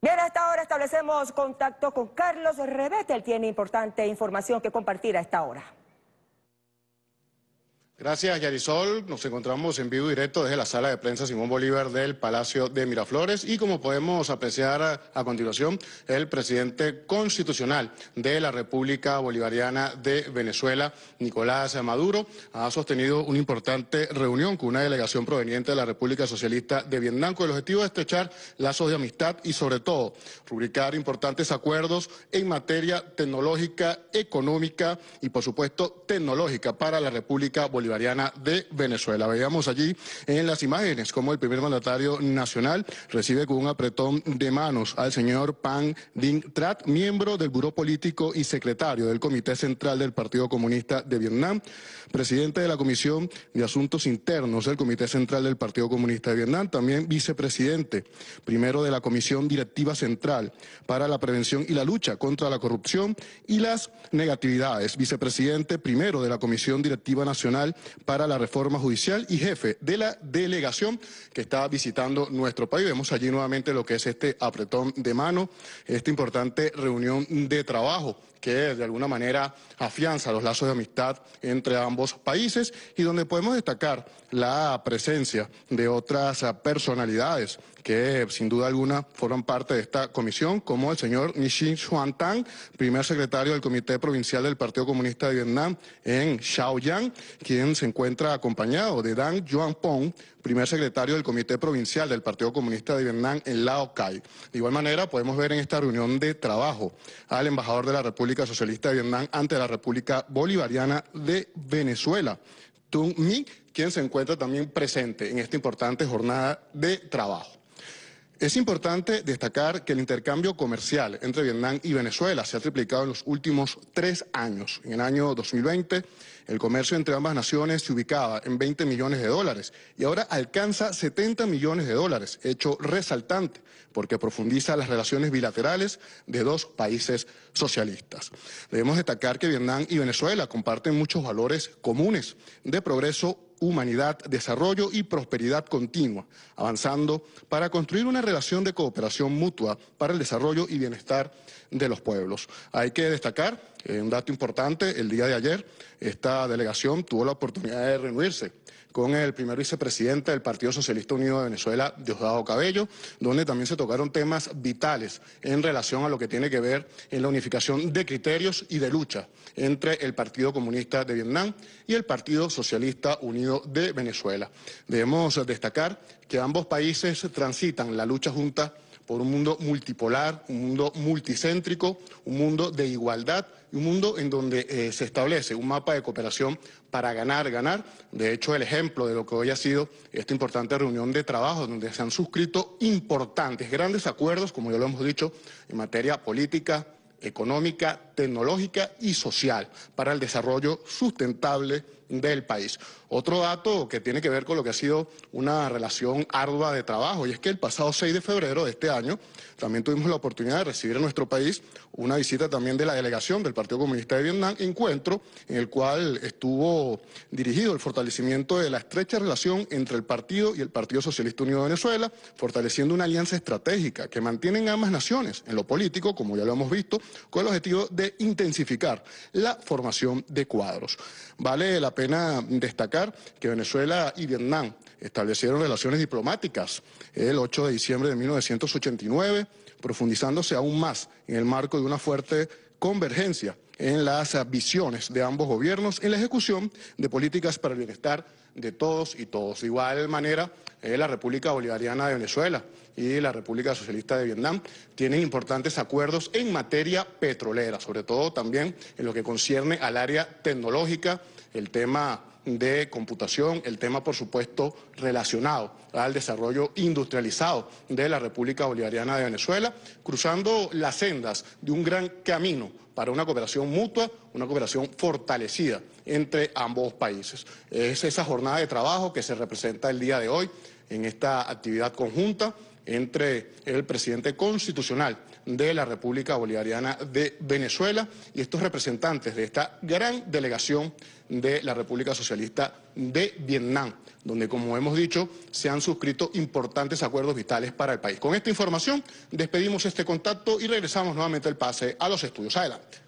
Bien, hasta ahora establecemos contacto con Carlos Rebete. Él tiene importante información que compartir a esta hora. Gracias, Yarisol. Nos encontramos en vivo directo desde la sala de prensa Simón Bolívar del Palacio de Miraflores y como podemos apreciar a, continuación, el presidente constitucional de la República Bolivariana de Venezuela, Nicolás Maduro, ha sostenido una importante reunión con una delegación proveniente de la República Socialista de Vietnam con el objetivo de estrechar lazos de amistad y sobre todo rubricar importantes acuerdos en materia tecnológica, económica y por supuesto tecnológica para la República Bolivariana Bolivariana de Venezuela. Veíamos allí en las imágenes cómo el primer mandatario nacional recibe con un apretón de manos al señor Pan ding Trat, miembro del Buró Político y secretario del Comité Central del Partido Comunista de Vietnam, presidente de la Comisión de Asuntos Internos del Comité Central del Partido Comunista de Vietnam, también vicepresidente primero de la Comisión Directiva Central para la Prevención y la Lucha contra la Corrupción y las Negatividades, vicepresidente primero de la Comisión Directiva Nacional para la Reforma Judicial y jefe de la delegación que está visitando nuestro país. Vemos allí nuevamente lo que es este apretón de mano, esta importante reunión de trabajo que de alguna manera afianza los lazos de amistad entre ambos países y donde podemos destacar la presencia de otras personalidades que sin duda alguna forman parte de esta comisión, como el señor Nishin Xuan Tang, primer secretario del Comité Provincial del Partido Comunista de Vietnam en Shaoyang, quien se encuentra acompañado de Dan Yuan Pong, primer secretario del Comité Provincial del Partido Comunista de Vietnam en Lao Cai. De igual manera, podemos ver en esta reunión de trabajo al embajador de la República Socialista de Vietnam ante la República Bolivariana de Venezuela, Tung Mi, quien se encuentra también presente en esta importante jornada de trabajo. Es importante destacar que el intercambio comercial entre Vietnam y Venezuela se ha triplicado en los últimos tres años. En el año 2020, el comercio entre ambas naciones se ubicaba en 20 millones de dólares y ahora alcanza 70 millones de dólares, hecho resaltante porque profundiza las relaciones bilaterales de dos países socialistas. Debemos destacar que Vietnam y Venezuela comparten muchos valores comunes de progreso humanidad, desarrollo y prosperidad continua, avanzando para construir una relación de cooperación mutua para el desarrollo y bienestar de los pueblos. Hay que destacar eh, un dato importante, el día de ayer esta delegación tuvo la oportunidad de reunirse con el primer vicepresidente del Partido Socialista Unido de Venezuela, Diosdado Cabello, donde también se tocaron temas vitales en relación a lo que tiene que ver en la unificación de criterios y de lucha entre el Partido Comunista de Vietnam y el Partido Socialista Unido de Venezuela. Debemos destacar que ambos países transitan la lucha junta por un mundo multipolar, un mundo multicéntrico, un mundo de igualdad y un mundo en donde eh, se establece un mapa de cooperación para ganar, ganar. De hecho, el ejemplo de lo que hoy ha sido esta importante reunión de trabajo, donde se han suscrito importantes, grandes acuerdos, como ya lo hemos dicho, en materia política, económica, tecnológica y social, para el desarrollo sustentable del país. Otro dato que tiene que ver con lo que ha sido una relación ardua de trabajo, y es que el pasado 6 de febrero de este año también tuvimos la oportunidad de recibir en nuestro país una visita también de la delegación del Partido Comunista de Vietnam, encuentro en el cual estuvo dirigido el fortalecimiento de la estrecha relación entre el partido y el Partido Socialista Unido de Venezuela, fortaleciendo una alianza estratégica que mantienen ambas naciones en lo político, como ya lo hemos visto, con el objetivo de intensificar la formación de cuadros. Vale la pena destacar que Venezuela y Vietnam establecieron relaciones diplomáticas el 8 de diciembre de 1989, profundizándose aún más en el marco de una fuerte convergencia en las visiones de ambos gobiernos en la ejecución de políticas para el bienestar de todos y todos. De igual manera, eh, la República Bolivariana de Venezuela y la República Socialista de Vietnam tienen importantes acuerdos en materia petrolera, sobre todo también en lo que concierne al área tecnológica, el tema de computación, el tema por supuesto relacionado al desarrollo industrializado de la República Bolivariana de Venezuela, cruzando las sendas de un gran camino para una cooperación mutua, una cooperación fortalecida entre ambos países. Es esa jornada de trabajo que se representa el día de hoy en esta actividad conjunta entre el presidente constitucional de la República Bolivariana de Venezuela y estos representantes de esta gran delegación de la República Socialista de Vietnam, donde, como hemos dicho, se han suscrito importantes acuerdos vitales para el país. Con esta información despedimos este contacto y regresamos nuevamente el pase a los estudios. Adelante.